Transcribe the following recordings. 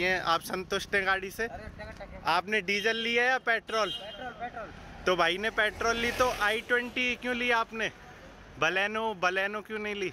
ये आप संतुष्ट हैं गाड़ी से आपने डीजल लिया या पेट्रोल पेट्रोल पेट्रोल तो भाई ने पेट्रोल ली तो आई ट्वेंटी क्यों ली आपने बलेनो बलेनो क्यों नहीं ली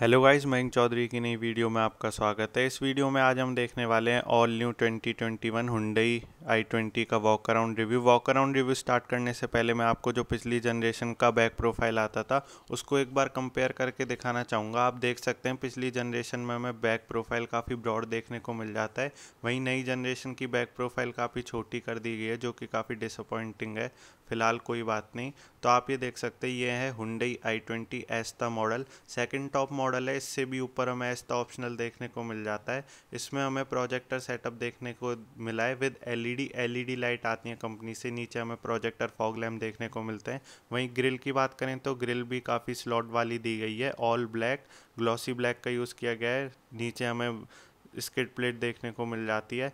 हेलो गाइस मयंक चौधरी की नई वीडियो में आपका स्वागत है इस वीडियो में आज हम देखने वाले हैं ऑल न्यू 2021 आई ट्वेंटी का walk around review walk around review start करने से पहले मैं आपको जो पिछली जनरेशन का बैक प्रोफाइल आता था उसको एक बार कंपेयर करके दिखाना चाहूँगा आप देख सकते हैं पिछली जनरेशन में हमें बैक प्रोफाइल काफ़ी ब्रॉड देखने को मिल जाता है वहीं नई जनरेशन की बैक प्रोफाइल काफ़ी छोटी कर दी गई है जो कि काफ़ी डिसअपॉइंटिंग है फिलहाल कोई बात नहीं तो आप ये देख सकते हैं ये है Hyundai i twenty S model second top model model है इससे भी ऊपर हमें ऐसा ऑप्शनल देखने को मिल जाता है इसमें हमें प्रोजेक्टर सेटअप देखने को मिला है विद एलईडी एलईडी लाइट आती है कंपनी से नीचे हमें प्रोजेक्टर फॉग लैम्प देखने को मिलते हैं वहीं ग्रिल की बात करें तो ग्रिल भी काफ़ी स्लॉट वाली दी गई है ऑल ब्लैक ग्लॉसी ब्लैक का यूज़ किया गया है नीचे हमें स्किट प्लेट देखने को मिल जाती है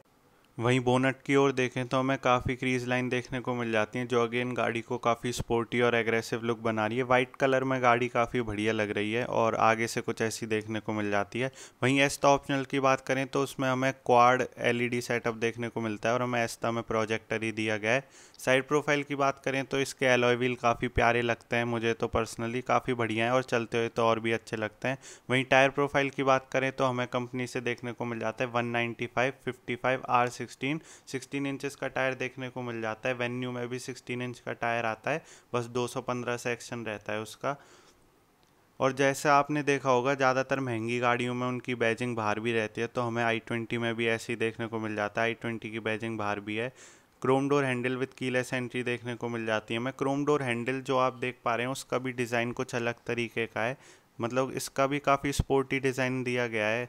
वहीं बोनट की ओर देखें तो हमें काफ़ी क्रीज लाइन देखने को मिल जाती है जो अगेन गाड़ी को काफ़ी स्पोर्टी और एग्रेसिव लुक बना रही है वाइट कलर में गाड़ी काफ़ी बढ़िया लग रही है और आगे से कुछ ऐसी देखने को मिल जाती है वहीं एस्ता ऑप्शनल की बात करें तो उसमें हमें क्वाड एलईडी सेटअप देखने को मिलता है और हमें एस्ता में प्रोजेक्टर ही दिया गया है साइड प्रोफाइल की बात करें तो इसके एलॉय व्हील काफ़ी प्यारे लगते हैं मुझे तो पर्सनली काफ़ी बढ़िया है और चलते हुए तो और भी अच्छे लगते हैं वहीं टायर प्रोफाइल की बात करें तो हमें कंपनी से देखने को मिल जाता है one ninety five fifty five R sixteen sixteen inches का टायर देखने को मिल जाता है वेन्यू में भी सिक्सटीन इंच का टायर आता है बस दो सौ पंद्रह सेक्शन रहता है उसका और जैसे आपने देखा होगा ज़्यादातर महंगी गाड़ियों में उनकी बैजिंग बाहर भी रहती है तो हमें आई ट्वेंटी में भी ऐसी देखने को मिल जाता है आई ट्वेंटी की बैजिंग बाहर भी है chrome door handle with keyless entry देखने को मिल जाती है मैं क्रोम डोर हैंडल जो आप देख पा रहे हैं उसका भी डिज़ाइन कुछ अलग तरीके का है मतलब इसका भी काफ़ी स्पोर्टी डिज़ाइन दिया गया है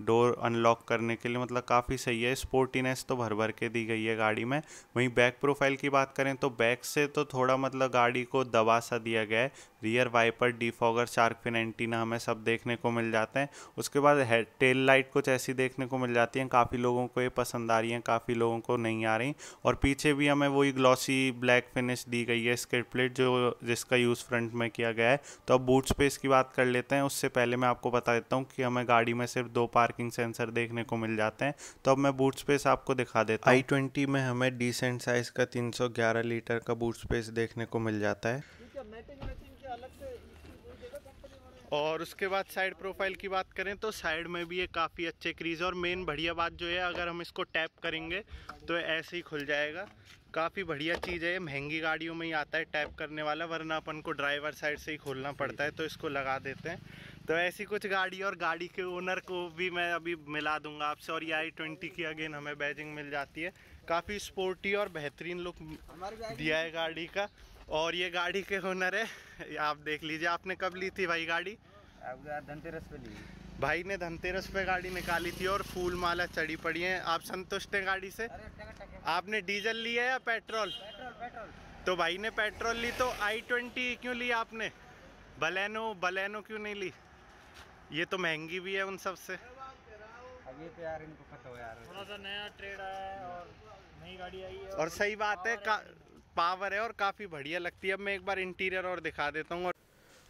डोर अनलॉक करने के लिए मतलब काफ़ी सही है स्पोर्टीनेस तो भर भर के दी गई है गाड़ी में वहीं बैक प्रोफाइल की बात करें तो बैक से तो थोड़ा मतलब गाड़ी को दबा सा दिया गया है rear wiper defogger shark fin antenna हमें सब देखने को मिल जाते हैं उसके बाद है टेल लाइट कुछ ऐसी देखने को मिल जाती हैं काफ़ी लोगों को ये पसंद आ रही हैं काफ़ी लोगों को नहीं आ रही और पीछे भी हमें वही ग्लॉसी ब्लैक फिनिश दी गई है स्केट प्लेट जो जिसका यूज़ फ्रंट में किया गया है तो अब बूट स्पेस की बात कर लेते हैं उससे पहले मैं आपको बता देता हूँ कि हमें गाड़ी में सिर्फ दो पार पार्किंग सेंसर देखने को मिल जाते हैं तो अब मैं बूट स्पेस आपको दिखा देता आई ट्वेंटी में हमें डिसेंट साइज का 311 लीटर का बूट स्पेस देखने को मिल जाता है और उसके बाद साइड प्रोफाइल की बात करें तो साइड में भी ये काफ़ी अच्छे क्रीज और मेन बढ़िया बात जो है अगर हम इसको टैप करेंगे तो ऐसे ही खुल जाएगा काफ़ी बढ़िया चीज़ है ये महंगी गाड़ियों में ही आता है टैप करने वाला वरना अपन को ड्राइवर साइड से ही खोलना पड़ता है तो इसको लगा देते हैं तो ऐसी कुछ गाड़ी और गाड़ी के ओनर को भी मैं अभी मिला दूंगा आपसे और ये आई ट्वेंटी की अगेन हमें बैजिंग मिल जाती है काफ़ी स्पोर्टी और बेहतरीन लुक दिया है गाड़ी का और ये गाड़ी के ओनर है आप देख लीजिए आपने कब ली थी भाई गाड़ी धनतेरस पे ली भाई ने धनतेरस पे गाड़ी निकाली थी और फूल माला चढ़ी पड़ी है आप संतुष्ट हैं गाड़ी से आपने डीजल लिया या पेट्रोल तो भाई ने पेट्रोल ली तो आई ट्वेंटी क्यों ली आपने बलेनो बलेनो क्यों नहीं ली ये तो महंगी भी है उन सब से तो यार इनको पता हो यार थोड़ा सा नया ट्रेड आया है और नई गाड़ी आई है और, सही बात है पावर है और काफ़ी बढ़िया लगती है अब मैं एक बार इंटीरियर और दिखा देता हूँ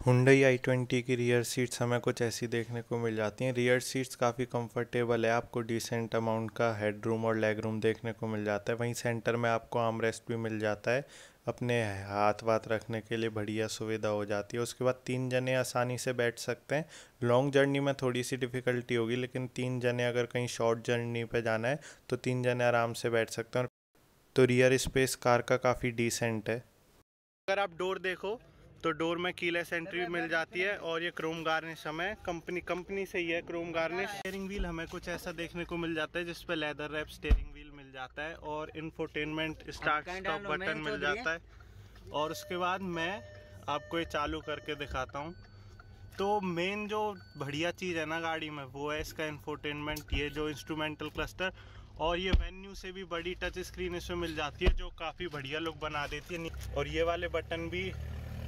हुंडई आई ट्वेंटी की रियर सीट्स हमें कुछ ऐसी देखने को मिल जाती हैं रियर सीट्स काफ़ी कंफर्टेबल है आपको डिसेंट अमाउंट का हेड रूम और लेग रूम देखने को मिल जाता है वहीं सेंटर में आपको रेस्ट भी मिल जाता है अपने हाथ वाथ रखने के लिए बढ़िया सुविधा हो जाती है उसके बाद तीन जने आसानी से बैठ सकते हैं लॉन्ग जर्नी में थोड़ी सी डिफ़िकल्टी होगी लेकिन तीन जने अगर कहीं शॉर्ट जर्नी पे जाना है तो तीन जने आराम से बैठ सकते हैं तो रियर स्पेस कार का काफ़ी डिसेंट है अगर आप डोर देखो तो डोर में कीलेस एंट्री मिल जाती है और ये क्रोम गार्निश हमें कंपनी कंपनी से ही है क्रोम गार्निश स्टेयरिंग व्हील हमें कुछ ऐसा देखने को मिल जाता है जिस लेदर रैप स्टेयरिंग व्हील मिल जाता है और इन्फोटेनमेंट स्टार्ट स्टॉप बटन मिल तो जाता है और उसके बाद मैं आपको ये चालू करके दिखाता हूँ तो मेन जो बढ़िया चीज़ है ना गाड़ी में वो है इसका इन्फोटेनमेंट ये जो इंस्ट्रूमेंटल क्लस्टर और ये वेन्यू से भी बड़ी टच स्क्रीन इसमें मिल जाती है जो काफ़ी बढ़िया लुक बना देती है और ये वाले बटन भी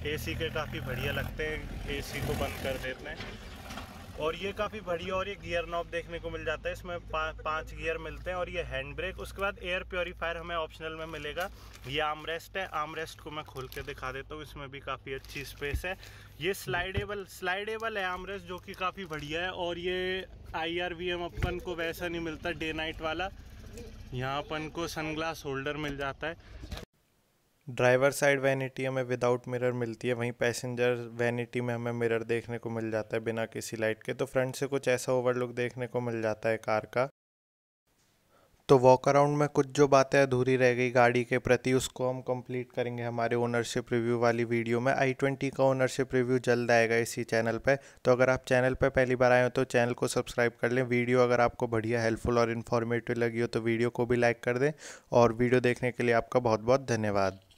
एसी के काफ़ी बढ़िया लगते हैं एसी को बंद कर देते हैं और ये काफ़ी बढ़िया और ये गियर नॉब देखने को मिल जाता है इसमें पा, पांच गियर मिलते हैं और ये हैंड ब्रेक उसके बाद एयर प्योरीफायर हमें ऑप्शनल में मिलेगा ये आमरेस्ट है आमरेस्ट को मैं खोल के दिखा देता हूँ इसमें भी काफ़ी अच्छी स्पेस है ये स्लाइडेबल स्लाइडेबल है आमरेस्ट जो कि काफ़ी बढ़िया है और ये आई आर वी एम अपन को वैसा नहीं मिलता डे नाइट वाला यहाँ अपन को सनग्लास होल्डर मिल जाता है ड्राइवर साइड वैनिटी हमें विदाउट मिरर मिलती है वहीं पैसेंजर वैनिटी में हमें मिरर देखने को मिल जाता है बिना किसी लाइट के तो फ्रंट से कुछ ऐसा ओवरलुक देखने को मिल जाता है कार का तो वॉक अराउंड में कुछ जो बातें अधूरी रह गई गाड़ी के प्रति उसको हम कंप्लीट करेंगे हमारे ओनरशिप रिव्यू वाली वीडियो में आई ट्वेंटी का ओनरशिप रिव्यू जल्द आएगा इसी चैनल पे तो अगर आप चैनल पे पहली बार आए हो तो चैनल को सब्सक्राइब कर लें वीडियो अगर आपको बढ़िया हेल्पफुल और इन्फॉर्मेटिव लगी हो तो वीडियो को भी लाइक कर दें और वीडियो देखने के लिए आपका बहुत बहुत धन्यवाद